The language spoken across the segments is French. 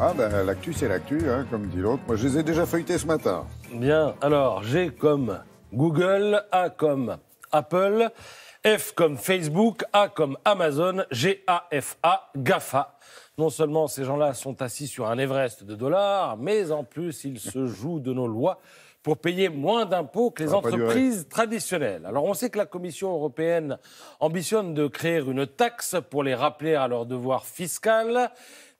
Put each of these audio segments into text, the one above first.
Ah ben l'actu c'est l'actu, hein, comme dit l'autre. Moi je les ai déjà feuilletés ce matin. Bien, alors G comme Google, A comme Apple, F comme Facebook, A comme Amazon, G-A-F-A, GAFA. Non seulement ces gens-là sont assis sur un Everest de dollars, mais en plus ils se jouent de nos lois pour payer moins d'impôts que les entreprises traditionnelles. Alors on sait que la Commission européenne ambitionne de créer une taxe pour les rappeler à leur devoir fiscal.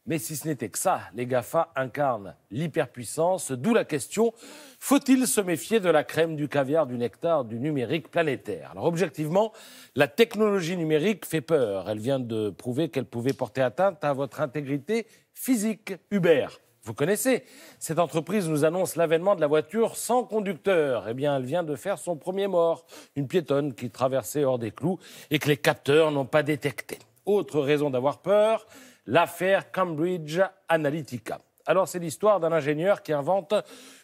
Mais si ce n'était que ça, les GAFA incarnent l'hyperpuissance, d'où la question, faut-il se méfier de la crème, du caviar, du nectar, du numérique planétaire Alors objectivement, la technologie numérique fait peur. Elle vient de prouver qu'elle pouvait porter atteinte à votre intégrité physique. Uber, vous connaissez, cette entreprise nous annonce l'avènement de la voiture sans conducteur. Eh bien, elle vient de faire son premier mort, une piétonne qui traversait hors des clous et que les capteurs n'ont pas détecté. Autre raison d'avoir peur, l'affaire Cambridge Analytica. Alors c'est l'histoire d'un ingénieur qui invente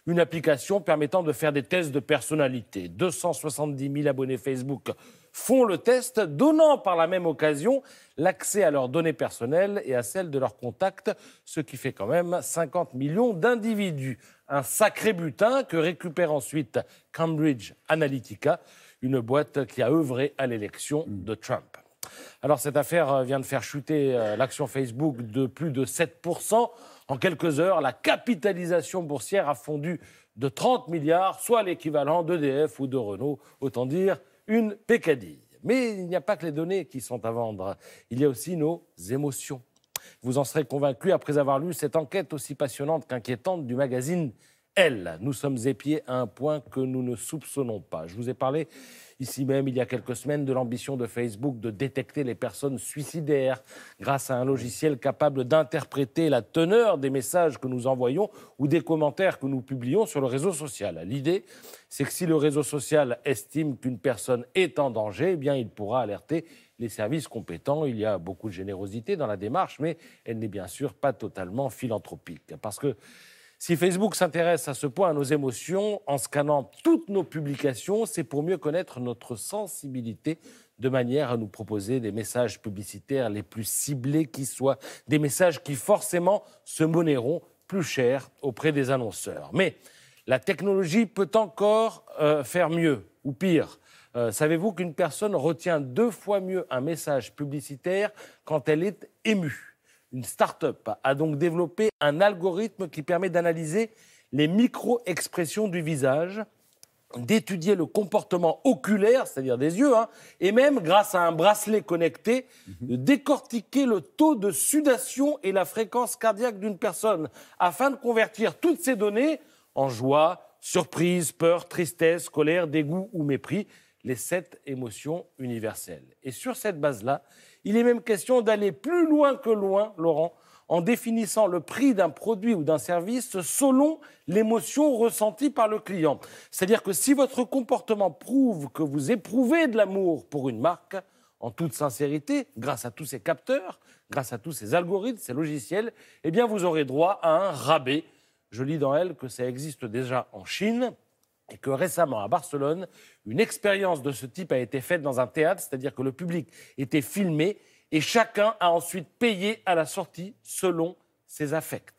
une application permettant de faire des tests de personnalité. 270 000 abonnés Facebook font le test, donnant par la même occasion l'accès à leurs données personnelles et à celles de leurs contacts, ce qui fait quand même 50 millions d'individus. Un sacré butin que récupère ensuite Cambridge Analytica, une boîte qui a œuvré à l'élection de Trump. Alors cette affaire euh, vient de faire chuter euh, l'action Facebook de plus de 7%. En quelques heures, la capitalisation boursière a fondu de 30 milliards, soit l'équivalent d'EDF ou de Renault, autant dire une pécadille. Mais il n'y a pas que les données qui sont à vendre, il y a aussi nos émotions. Vous en serez convaincu après avoir lu cette enquête aussi passionnante qu'inquiétante du magazine elle. Nous sommes épiés à un point que nous ne soupçonnons pas. Je vous ai parlé ici même il y a quelques semaines de l'ambition de Facebook de détecter les personnes suicidaires grâce à un logiciel capable d'interpréter la teneur des messages que nous envoyons ou des commentaires que nous publions sur le réseau social. L'idée, c'est que si le réseau social estime qu'une personne est en danger, eh bien il pourra alerter les services compétents. Il y a beaucoup de générosité dans la démarche, mais elle n'est bien sûr pas totalement philanthropique. Parce que si Facebook s'intéresse à ce point à nos émotions en scannant toutes nos publications, c'est pour mieux connaître notre sensibilité de manière à nous proposer des messages publicitaires les plus ciblés qui soient, des messages qui forcément se monéront plus cher auprès des annonceurs. Mais la technologie peut encore euh, faire mieux ou pire. Euh, savez-vous qu'une personne retient deux fois mieux un message publicitaire quand elle est émue une start-up, a donc développé un algorithme qui permet d'analyser les micro-expressions du visage, d'étudier le comportement oculaire, c'est-à-dire des yeux, hein, et même, grâce à un bracelet connecté, mhm. de décortiquer le taux de sudation et la fréquence cardiaque d'une personne, afin de convertir toutes ces données en joie, surprise, peur, tristesse, colère, dégoût ou mépris les sept émotions universelles. Et sur cette base-là, il est même question d'aller plus loin que loin, Laurent, en définissant le prix d'un produit ou d'un service selon l'émotion ressentie par le client. C'est-à-dire que si votre comportement prouve que vous éprouvez de l'amour pour une marque, en toute sincérité, grâce à tous ces capteurs, grâce à tous ces algorithmes, ces logiciels, eh bien vous aurez droit à un rabais. Je lis dans elle que ça existe déjà en Chine et que récemment à Barcelone, une expérience de ce type a été faite dans un théâtre, c'est-à-dire que le public était filmé et chacun a ensuite payé à la sortie selon ses affects.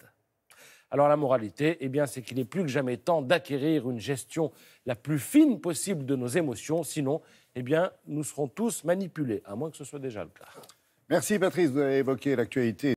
Alors la moralité, eh bien, c'est qu'il est plus que jamais temps d'acquérir une gestion la plus fine possible de nos émotions, sinon, eh bien, nous serons tous manipulés, à moins que ce soit déjà le cas. Merci Patrice, d'avoir évoqué l'actualité.